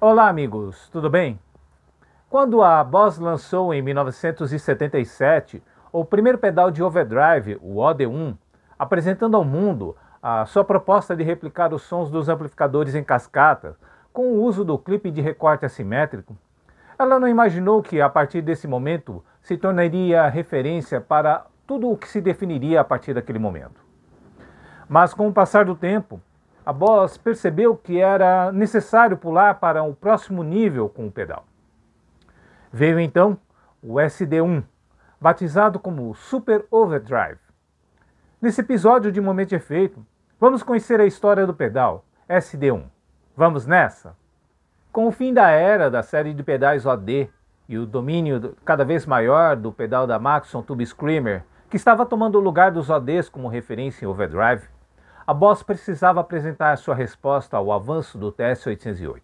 Olá, amigos, tudo bem? Quando a Boss lançou em 1977 o primeiro pedal de overdrive, o OD1, apresentando ao mundo a sua proposta de replicar os sons dos amplificadores em cascata com o uso do clipe de recorte assimétrico, ela não imaginou que a partir desse momento se tornaria referência para tudo o que se definiria a partir daquele momento. Mas com o passar do tempo, a Boss percebeu que era necessário pular para o próximo nível com o pedal. Veio então o SD1, batizado como Super Overdrive. Nesse episódio de Momento Efeito, vamos conhecer a história do pedal SD1. Vamos nessa? Com o fim da era da série de pedais OD e o domínio cada vez maior do pedal da Maxon Tube Screamer, que estava tomando o lugar dos ODs como referência em overdrive, a Boss precisava apresentar sua resposta ao avanço do TS-808.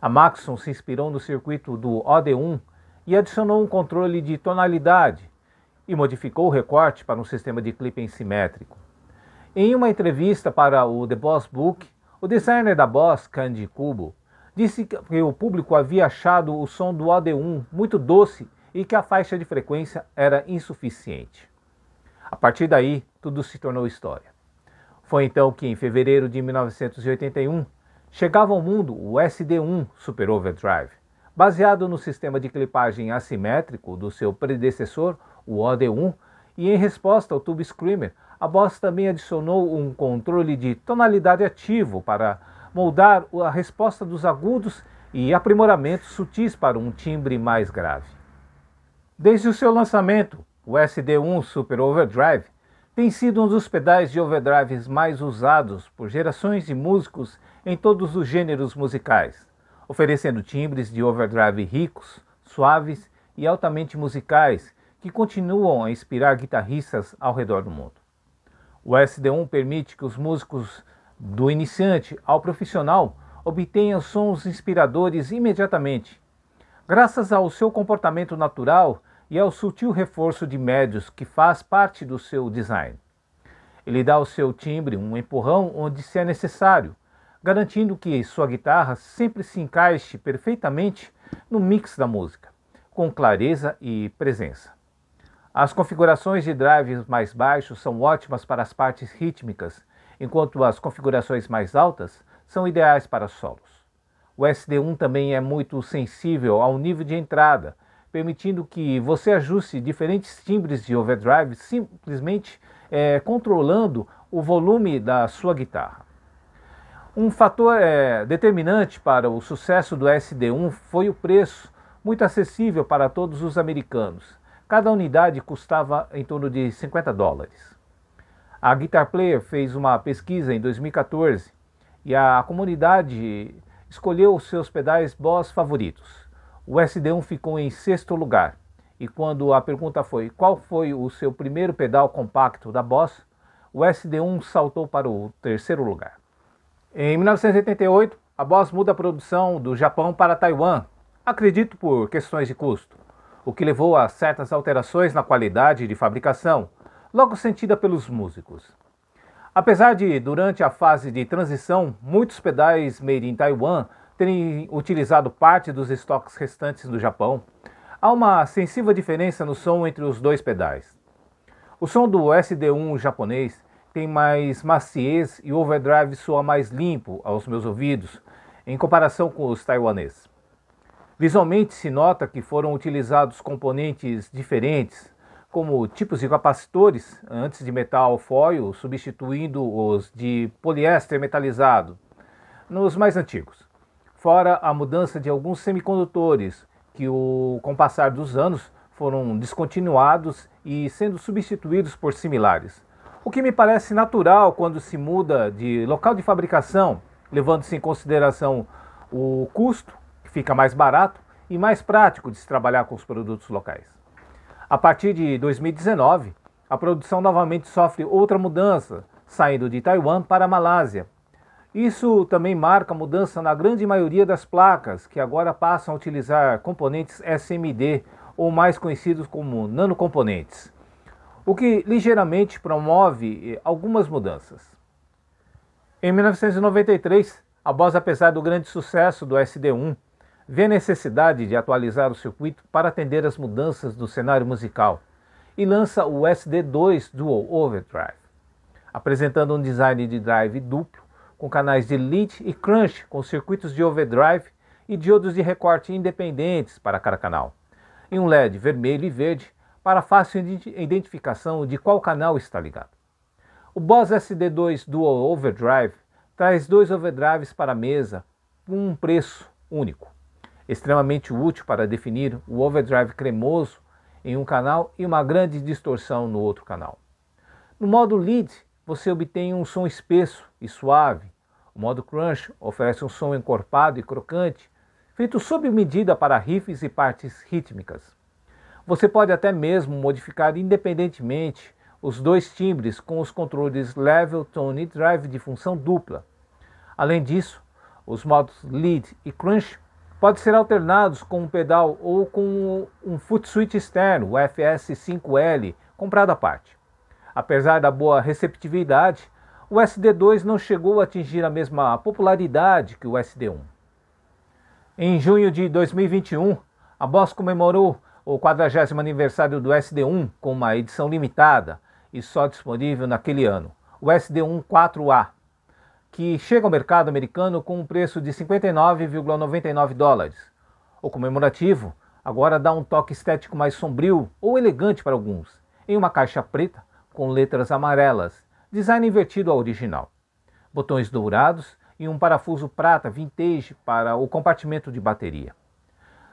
A Maxon se inspirou no circuito do OD1 e adicionou um controle de tonalidade e modificou o recorte para um sistema de clipping simétrico. Em uma entrevista para o The Boss Book, o designer da Boss, Candy Kubo, disse que o público havia achado o som do OD1 muito doce e que a faixa de frequência era insuficiente. A partir daí, tudo se tornou história. Foi então que, em fevereiro de 1981, chegava ao mundo o SD-1 Super Overdrive, baseado no sistema de clipagem assimétrico do seu predecessor, o OD-1, e em resposta ao Tube Screamer, a Boss também adicionou um controle de tonalidade ativo para moldar a resposta dos agudos e aprimoramentos sutis para um timbre mais grave. Desde o seu lançamento, o SD1 Super Overdrive tem sido um dos pedais de overdrives mais usados por gerações de músicos em todos os gêneros musicais, oferecendo timbres de overdrive ricos, suaves e altamente musicais que continuam a inspirar guitarristas ao redor do mundo. O SD1 permite que os músicos do iniciante ao profissional obtenham sons inspiradores imediatamente, graças ao seu comportamento natural e ao é sutil reforço de médios que faz parte do seu design. Ele dá ao seu timbre um empurrão onde se é necessário, garantindo que sua guitarra sempre se encaixe perfeitamente no mix da música, com clareza e presença. As configurações de drives mais baixos são ótimas para as partes rítmicas, enquanto as configurações mais altas são ideais para solos. O SD1 também é muito sensível ao nível de entrada, permitindo que você ajuste diferentes timbres de overdrive simplesmente é, controlando o volume da sua guitarra. Um fator é, determinante para o sucesso do SD1 foi o preço, muito acessível para todos os americanos. Cada unidade custava em torno de 50 dólares. A Guitar Player fez uma pesquisa em 2014 e a comunidade escolheu os seus pedais Boss favoritos. O SD1 ficou em sexto lugar. E quando a pergunta foi qual foi o seu primeiro pedal compacto da Boss, o SD1 saltou para o terceiro lugar. Em 1988, a Boss muda a produção do Japão para Taiwan, acredito por questões de custo, o que levou a certas alterações na qualidade de fabricação, logo sentida pelos músicos. Apesar de, durante a fase de transição, muitos pedais made in Taiwan terem utilizado parte dos estoques restantes do Japão, há uma sensível diferença no som entre os dois pedais. O som do SD1 japonês tem mais maciez e o overdrive soa mais limpo aos meus ouvidos em comparação com os taiwaneses. Visualmente se nota que foram utilizados componentes diferentes, como tipos de capacitores antes de metal foil, substituindo os de poliéster metalizado nos mais antigos fora a mudança de alguns semicondutores que, o, com o passar dos anos, foram descontinuados e sendo substituídos por similares. O que me parece natural quando se muda de local de fabricação, levando-se em consideração o custo, que fica mais barato e mais prático de se trabalhar com os produtos locais. A partir de 2019, a produção novamente sofre outra mudança, saindo de Taiwan para a Malásia, isso também marca mudança na grande maioria das placas, que agora passam a utilizar componentes SMD, ou mais conhecidos como nanocomponentes, o que ligeiramente promove eh, algumas mudanças. Em 1993, a Bosch, apesar do grande sucesso do SD1, vê a necessidade de atualizar o circuito para atender às mudanças do cenário musical e lança o SD2 Dual Overdrive, apresentando um design de drive duplo com canais de lead e crunch com circuitos de overdrive e diodos de recorte independentes para cada canal, e um LED vermelho e verde para fácil identificação de qual canal está ligado. O Boss SD2 Dual Overdrive traz dois overdrives para a mesa com um preço único, extremamente útil para definir o overdrive cremoso em um canal e uma grande distorção no outro canal. No modo lead, você obtém um som espesso e suave. O modo crunch oferece um som encorpado e crocante, feito sob medida para riffs e partes rítmicas. Você pode até mesmo modificar independentemente os dois timbres com os controles level, tone e drive de função dupla. Além disso, os modos lead e crunch podem ser alternados com um pedal ou com um foot switch externo, o FS5L, comprado à parte. Apesar da boa receptividade, o SD2 não chegou a atingir a mesma popularidade que o SD1. Em junho de 2021, a Boss comemorou o 40 aniversário do SD1 com uma edição limitada e só disponível naquele ano, o SD1 4A, que chega ao mercado americano com um preço de 59,99 dólares. O comemorativo agora dá um toque estético mais sombrio ou elegante para alguns, em uma caixa preta com letras amarelas, design invertido ao original, botões dourados e um parafuso prata vintage para o compartimento de bateria.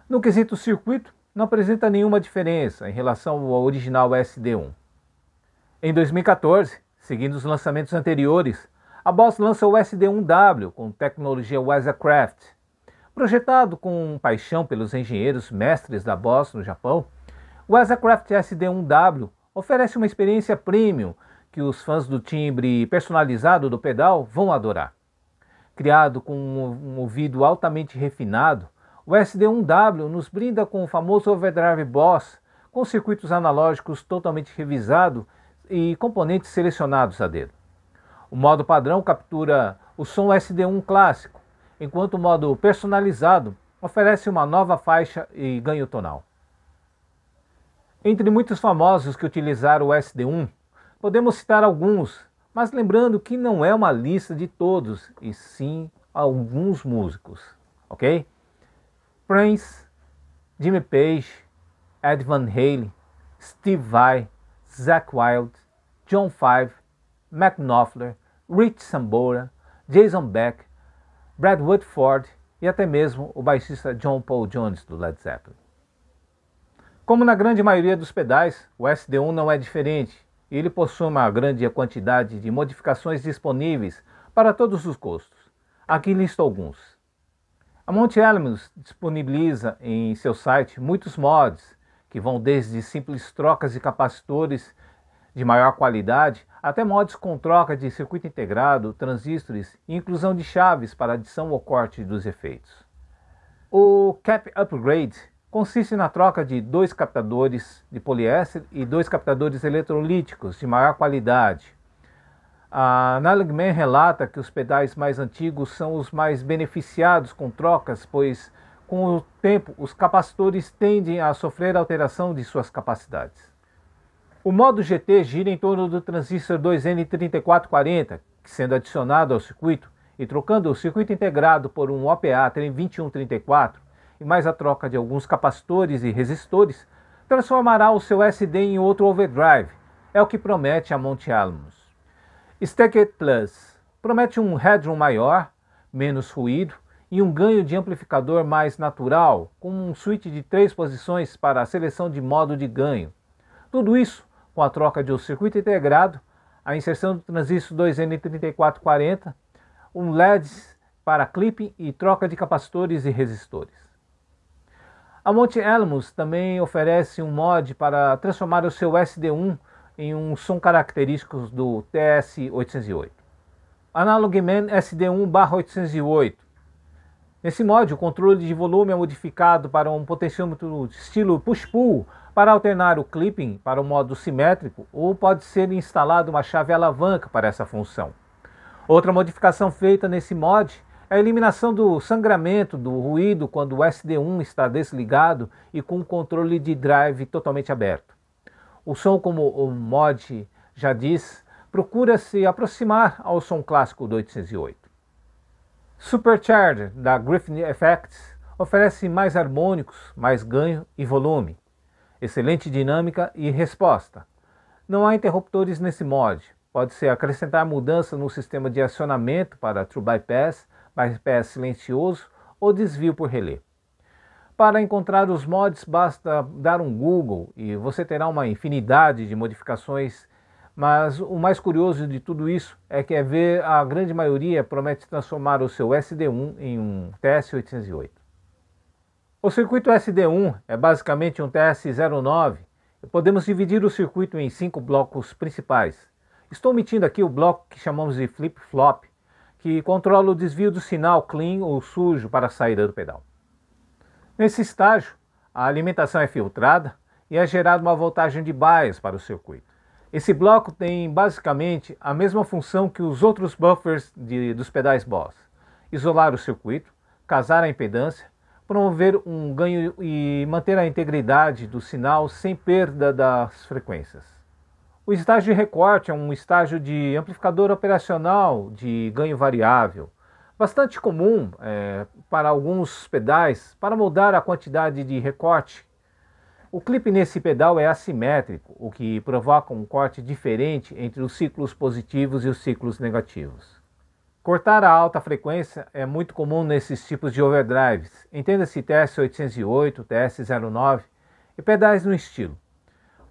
No quesito circuito, não apresenta nenhuma diferença em relação ao original SD1. Em 2014, seguindo os lançamentos anteriores, a Boss lança o SD1W com tecnologia Wisecraft. Projetado com paixão pelos engenheiros mestres da Boss no Japão, o Wisecraft SD1W oferece uma experiência premium que os fãs do timbre personalizado do pedal vão adorar. Criado com um ouvido altamente refinado, o SD1W nos brinda com o famoso Overdrive Boss, com circuitos analógicos totalmente revisados e componentes selecionados a dedo. O modo padrão captura o som SD1 clássico, enquanto o modo personalizado oferece uma nova faixa e ganho tonal. Entre muitos famosos que utilizaram o SD1, podemos citar alguns, mas lembrando que não é uma lista de todos, e sim alguns músicos, ok? Prince, Jimmy Page, Ed Van Halen, Steve Vai, Zach Wild, John Five, Mac Knopfler, Rich Sambora, Jason Beck, Brad Woodford e até mesmo o baixista John Paul Jones do Led Zeppelin. Como na grande maioria dos pedais, o SD1 não é diferente. Ele possui uma grande quantidade de modificações disponíveis para todos os gostos. Aqui listo alguns. A Monte Elements disponibiliza em seu site muitos mods, que vão desde simples trocas de capacitores de maior qualidade até mods com troca de circuito integrado, transistores e inclusão de chaves para adição ou corte dos efeitos. O Cap Upgrade consiste na troca de dois captadores de poliéster e dois captadores eletrolíticos de maior qualidade. A Naligman relata que os pedais mais antigos são os mais beneficiados com trocas, pois com o tempo os capacitores tendem a sofrer alteração de suas capacidades. O modo GT gira em torno do transistor 2N3440, que sendo adicionado ao circuito e trocando o circuito integrado por um OPA 2134, e mais a troca de alguns capacitores e resistores, transformará o seu SD em outro overdrive. É o que promete a Monte Alamos. Stacked Plus promete um headroom maior, menos ruído e um ganho de amplificador mais natural, com um switch de três posições para a seleção de modo de ganho. Tudo isso com a troca de um circuito integrado, a inserção do transistor 2N3440, um LEDs para clipping e troca de capacitores e resistores. A Monte Elmos também oferece um mod para transformar o seu SD1 em um som característico do TS-808. Analogman SD1-808. Nesse mod, o controle de volume é modificado para um potenciômetro estilo push-pull para alternar o clipping para o modo simétrico ou pode ser instalada uma chave alavanca para essa função. Outra modificação feita nesse mod a eliminação do sangramento, do ruído quando o SD1 está desligado e com o controle de drive totalmente aberto. O som, como o mod já diz, procura se aproximar ao som clássico do 808. Supercharger da Griffin Effects oferece mais harmônicos, mais ganho e volume, excelente dinâmica e resposta. Não há interruptores nesse mod. Pode-se acrescentar mudança no sistema de acionamento para True Bypass bypass silencioso ou desvio por relé. Para encontrar os mods, basta dar um Google e você terá uma infinidade de modificações. Mas o mais curioso de tudo isso é que é ver a grande maioria promete transformar o seu SD1 em um TS808. O circuito SD1 é basicamente um TS09 e podemos dividir o circuito em cinco blocos principais. Estou omitindo aqui o bloco que chamamos de flip-flop, que controla o desvio do sinal clean ou sujo para a saída do pedal. Nesse estágio, a alimentação é filtrada e é gerada uma voltagem de bias para o circuito. Esse bloco tem basicamente a mesma função que os outros buffers de, dos pedais Boss: isolar o circuito, casar a impedância, promover um ganho e manter a integridade do sinal sem perda das frequências. O estágio de recorte é um estágio de amplificador operacional de ganho variável, bastante comum é, para alguns pedais para mudar a quantidade de recorte. O clipe nesse pedal é assimétrico, o que provoca um corte diferente entre os ciclos positivos e os ciclos negativos. Cortar a alta frequência é muito comum nesses tipos de overdrives, entenda-se TS-808, TS-09 e pedais no estilo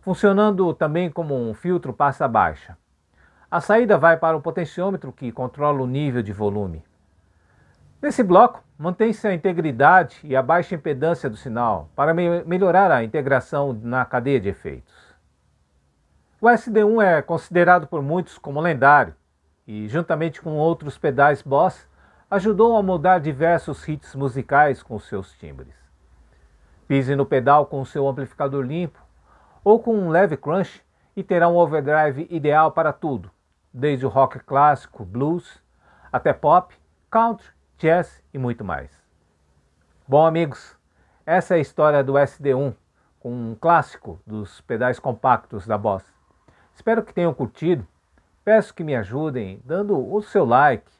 funcionando também como um filtro passa baixa. A saída vai para o potenciômetro que controla o nível de volume. Nesse bloco, mantém-se a integridade e a baixa impedância do sinal para me melhorar a integração na cadeia de efeitos. O SD1 é considerado por muitos como lendário e, juntamente com outros pedais Boss, ajudou a moldar diversos hits musicais com seus timbres. Pise no pedal com seu amplificador limpo ou com um leve crunch e terá um overdrive ideal para tudo, desde o rock clássico, blues, até pop, country, jazz e muito mais. Bom, amigos, essa é a história do SD1, com um clássico dos pedais compactos da Boss. Espero que tenham curtido. Peço que me ajudem dando o seu like,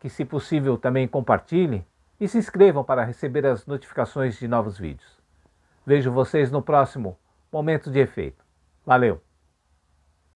que se possível também compartilhem e se inscrevam para receber as notificações de novos vídeos. Vejo vocês no próximo Momento de efeito. Valeu!